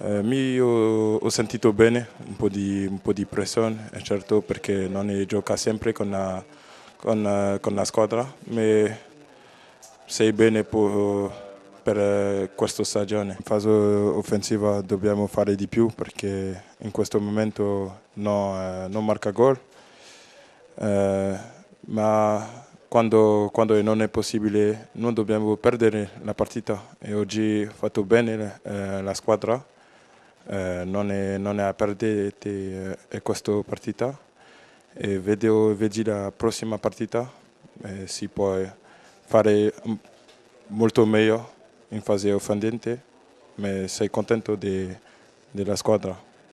Eh, mi ho, ho, sentito bene, un po' di, un po di pressione, certo, perché non gioca sempre con la, con, eh, con la squadra, ma sei bene per, per eh, questa stagione. In fase offensiva dobbiamo fare di più perché in questo momento no, eh, non marca gol, eh, ma quando, quando, non è possibile non dobbiamo perdere la partita e oggi ho fatto bene eh, la squadra eh, non, è, non è perdita eh, questa partita e vedo, vedo la prossima partita eh, si può fare mm, molto meglio in fase offendente ma sei contento della squadra.